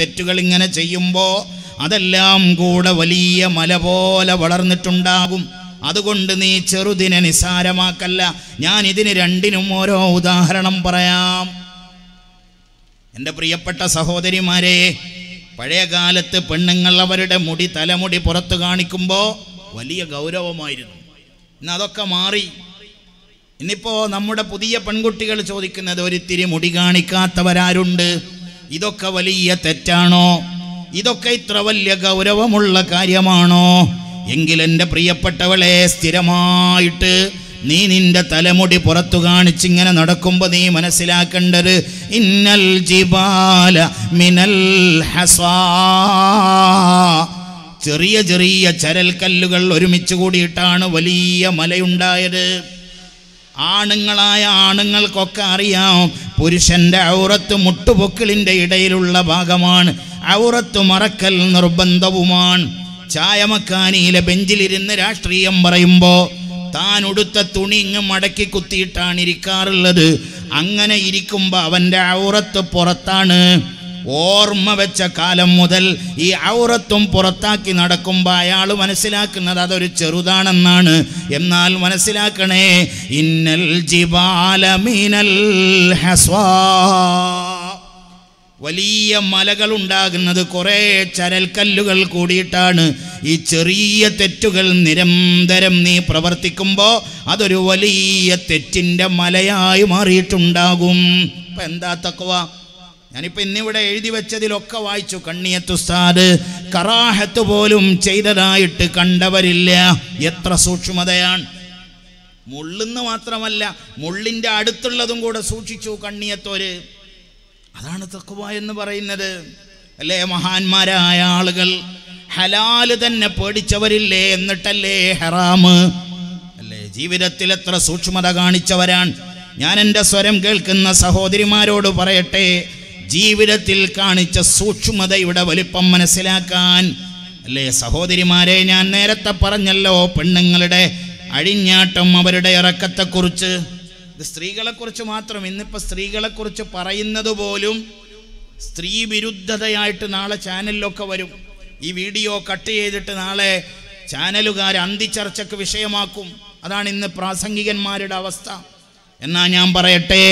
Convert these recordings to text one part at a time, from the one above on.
തെറ്റുകൾ ഇങ്ങനെ ചെയ്യുമ്പോൾ അതെല്ലാം കൂടെ വലിയ മല പോലെ വളർന്നിട്ടുണ്ടാകും അതുകൊണ്ട് നീ ചെറുതിനെ നിസാരമാക്കല്ല ഞാൻ ഇതിന് രണ്ടിനും ഓരോ ഉദാഹരണം പറയാം എൻ്റെ പ്രിയപ്പെട്ട സഹോദരിമാരെ പഴയ കാലത്ത് പെണ്ണുങ്ങൾ അവരുടെ മുടി തലമുടി പുറത്തു കാണിക്കുമ്പോൾ വലിയ ഗൗരവമായിരുന്നു ഇന്ന് അതൊക്കെ മാറി ഇന്നിപ്പോൾ നമ്മുടെ പുതിയ പെൺകുട്ടികൾ ചോദിക്കുന്നത് ഒരിത്തിരി മുടി കാണിക്കാത്തവരാരുണ്ട് ഇതൊക്കെ വലിയ തെറ്റാണോ ഇതൊക്കെ ഇത്ര വലിയ ഗൗരവമുള്ള കാര്യമാണോ എങ്കിൽ എൻ്റെ പ്രിയപ്പെട്ടവളെ സ്ഥിരമായിട്ട് നീ നിന്റെ തലമുടി പുറത്തു കാണിച്ചിങ്ങനെ നടക്കുമ്പോൾ നീ മനസ്സിലാക്കേണ്ടത് ഇന്നൽ ജിബാല മിനൽ ഹസാ ചെറിയ ചെറിയ ചരൽക്കല്ലുകൾ ഒരുമിച്ച് കൂടിയിട്ടാണ് വലിയ മലയുണ്ടായത് ആണുങ്ങളായ ആണുങ്ങൾക്കൊക്കെ അറിയാം പുരുഷന്റെ ഔറത്ത് മുട്ടുപൊക്കിളിന്റെ ഇടയിലുള്ള ഭാഗമാണ് ഔറത്ത് മറക്കൽ നിർബന്ധവുമാണ് ചായമക്കാനിയിലെ ബെഞ്ചിലിരുന്ന് രാഷ്ട്രീയം പറയുമ്പോൾ താൻ ഉടുത്ത തുണി ഇങ്ങ് മടക്കി കുത്തിയിട്ടാണ് ഇരിക്കാറുള്ളത് അങ്ങനെ ഇരിക്കുമ്പോൾ അവൻ്റെ ഔറത്ത് പുറത്താണ് ഓർമ്മ വെച്ച കാലം മുതൽ ഈ ഔറത്തും പുറത്താക്കി നടക്കുമ്പോൾ അയാൾ മനസ്സിലാക്കുന്നത് അതൊരു ചെറുതാണെന്നാണ് എന്നാൽ മനസ്സിലാക്കണേ ഇന്നൽ ജിബാലമീനൽ ഹസ്വാ വലിയ മലകൾ ഉണ്ടാകുന്നത് കുറേ ചരൽക്കല്ലുകൾ കൂടിയിട്ടാണ് ഈ ചെറിയ തെറ്റുകൾ നിരന്തരം നീ പ്രവർത്തിക്കുമ്പോൾ അതൊരു വലിയ തെറ്റിൻ്റെ മലയായി മാറിയിട്ടുണ്ടാകും അപ്പം എന്താ തക്കുവാ ഞാനിപ്പോൾ ഇന്നിവിടെ എഴുതി വെച്ചതിലൊക്കെ വായിച്ചു കണ്ണിയത്തുസ്താദ് കറാഹത്ത് പോലും ചെയ്തതായിട്ട് കണ്ടവരില്ല എത്ര സൂക്ഷ്മതയാണ് മുള്ളെന്ന് മാത്രമല്ല മുള്ളിൻ്റെ അടുത്തുള്ളതും കൂടെ സൂക്ഷിച്ചു കണ്ണിയത്തോര് അതാണ് തക്കുവ എന്ന് പറയുന്നത് അല്ലേ മഹാന്മാരായ ആളുകൾ ഹലാല് തന്നെ പേടിച്ചവരില്ലേ എന്നിട്ടല്ലേ ഹെറാമ് അല്ലേ ജീവിതത്തിൽ എത്ര സൂക്ഷ്മത കാണിച്ചവരാണ് ഞാൻ എൻ്റെ സ്വരം കേൾക്കുന്ന സഹോദരിമാരോട് പറയട്ടെ ജീവിതത്തിൽ കാണിച്ച സൂക്ഷ്മതയുടെ വലിപ്പം മനസ്സിലാക്കാൻ അല്ലേ സഹോദരിമാരെ ഞാൻ നേരത്തെ പറഞ്ഞല്ലോ പെണ്ണുങ്ങളുടെ അഴിഞ്ഞാട്ടം അവരുടെ ഇറക്കത്തെക്കുറിച്ച് ഇത് സ്ത്രീകളെക്കുറിച്ച് മാത്രം ഇന്നിപ്പോൾ സ്ത്രീകളെക്കുറിച്ച് പറയുന്നത് പോലും സ്ത്രീ വിരുദ്ധതയായിട്ട് നാളെ ചാനലിലൊക്കെ വരും ഈ വീഡിയോ കട്ട് ചെയ്തിട്ട് നാളെ ചാനലുകാർ അന്തിച്ചർച്ചക്ക് വിഷയമാക്കും അതാണ് ഇന്ന് പ്രാസംഗികന്മാരുടെ അവസ്ഥ എന്നാ ഞാൻ പറയട്ടെ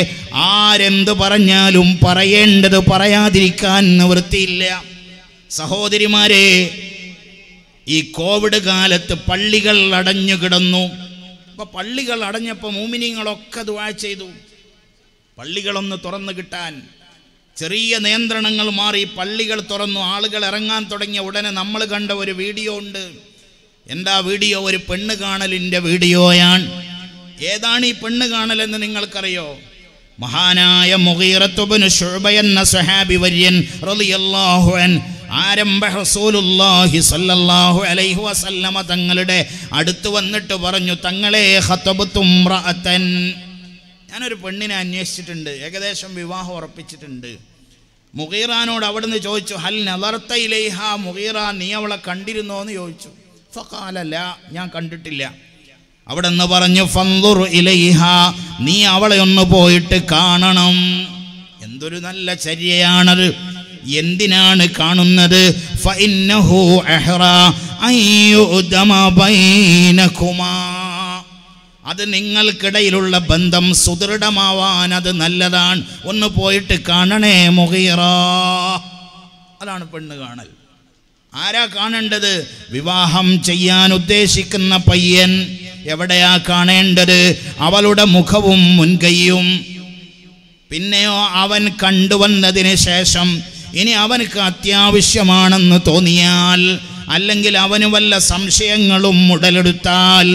ആരെന്ത് പറഞ്ഞാലും പറയേണ്ടത് പറയാതിരിക്കാൻ നിവൃത്തിയില്ല സഹോദരിമാരെ ഈ കോവിഡ് കാലത്ത് പള്ളികൾ അടഞ്ഞു കിടന്നു അപ്പൊ പള്ളികൾ അടഞ്ഞപ്പോൾ മൂമിനിങ്ങളൊക്കെ ദുവാ ചെയ്തു പള്ളികളൊന്ന് തുറന്നു കിട്ടാൻ ചെറിയ നിയന്ത്രണങ്ങൾ മാറി പള്ളികൾ തുറന്നു ആളുകൾ ഇറങ്ങാൻ തുടങ്ങിയ ഉടനെ നമ്മൾ കണ്ട ഒരു വീഡിയോ ഉണ്ട് എന്താ വീഡിയോ ഒരു പെണ്ണ് കാണലിൻ്റെ വീഡിയോയാണ് ഏതാണ് ഈ പെണ്ണ് കാണലെന്ന് നിങ്ങൾക്കറിയോ മഹാനായ എന്ന സഹാബി വര്യൻ ആരംഭ അലൈഹി വസല്ലമ തങ്ങളുടെ അടുത്ത് വന്നിട്ട് പറഞ്ഞു തങ്ങളെ ഞാനൊരു പെണ്ണിനെ അന്വേഷിച്ചിട്ടുണ്ട് ഏകദേശം വിവാഹം ഉറപ്പിച്ചിട്ടുണ്ട് മുഗീറാനോട് അവിടുന്ന് ചോദിച്ചു ഹൽ നലർത്തയിലേഹ മുഖീറ നീ അവളെ കണ്ടിരുന്നോ എന്ന് ചോദിച്ചു ഫക്കാലല്ല ഞാൻ കണ്ടിട്ടില്ല അവിടെ നിന്ന് പറഞ്ഞു ഫന്തുർ ഇലൈഹ നീ അവളെ ഒന്ന് പോയിട്ട് കാണണം എന്തൊരു നല്ല ചര്യയാണത് എന്തിനാണ് കാണുന്നത് അത് നിങ്ങൾക്കിടയിലുള്ള ബന്ധം സുദൃഢമാവാൻ അത് നല്ലതാണ് ഒന്ന് പോയിട്ട് കാണണേ മുഹീറ അതാണ് പെണ്ണ് കാണൽ ആരാ കാണേണ്ടത് വിവാഹം ചെയ്യാൻ ഉദ്ദേശിക്കുന്ന പയ്യൻ എവിടെയാ കാണേണ്ടത് അവളുടെ മുഖവും മുൻകൈയും പിന്നെയോ അവൻ കണ്ടുവന്നതിന് ശേഷം ഇനി അവനക്ക് അത്യാവശ്യമാണെന്ന് തോന്നിയാൽ അല്ലെങ്കിൽ അവന് വല്ല സംശയങ്ങളും ഉടലെടുത്താൽ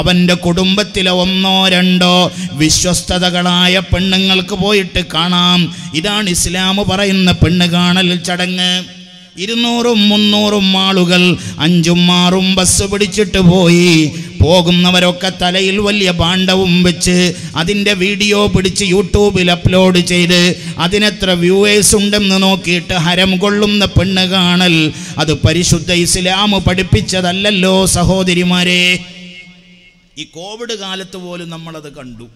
അവൻ്റെ കുടുംബത്തിലെ ഒന്നോ രണ്ടോ വിശ്വസ്തതകളായ പെണ്ണുങ്ങൾക്ക് പോയിട്ട് കാണാം ഇതാണ് ഇസ്ലാം പറയുന്ന പെണ്ണ് കാണൽ ചടങ്ങ് ഇരുന്നൂറും മുന്നൂറും ആളുകൾ അഞ്ചും ആറും ബസ് പിടിച്ചിട്ട് പോയി പോകുന്നവരൊക്കെ തലയിൽ വലിയ പാണ്ഡവും വെച്ച് അതിൻ്റെ വീഡിയോ പിടിച്ച് യൂട്യൂബിൽ അപ്ലോഡ് ചെയ്ത് അതിനെത്ര വ്യൂവേഴ്സ് ഉണ്ടെന്ന് നോക്കിയിട്ട് ഹരം കൊള്ളുന്ന പെണ്ണ് കാണൽ അത് പരിശുദ്ധ ഇസ്ലാം പഠിപ്പിച്ചതല്ലല്ലോ സഹോദരിമാരെ ഈ കോവിഡ് കാലത്ത് പോലും നമ്മളത് കണ്ടു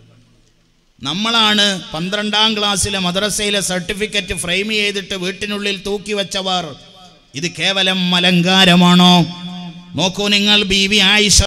നമ്മളാണ് പന്ത്രണ്ടാം ക്ലാസ്സിലെ മദ്രസയിലെ സർട്ടിഫിക്കറ്റ് ഫ്രെയിം ചെയ്തിട്ട് വീട്ടിനുള്ളിൽ തൂക്കി വെച്ചവർ ഇത് കേവലം അലങ്കാരമാണോ നോക്കൂ നിങ്ങൾ വി ആയിഷ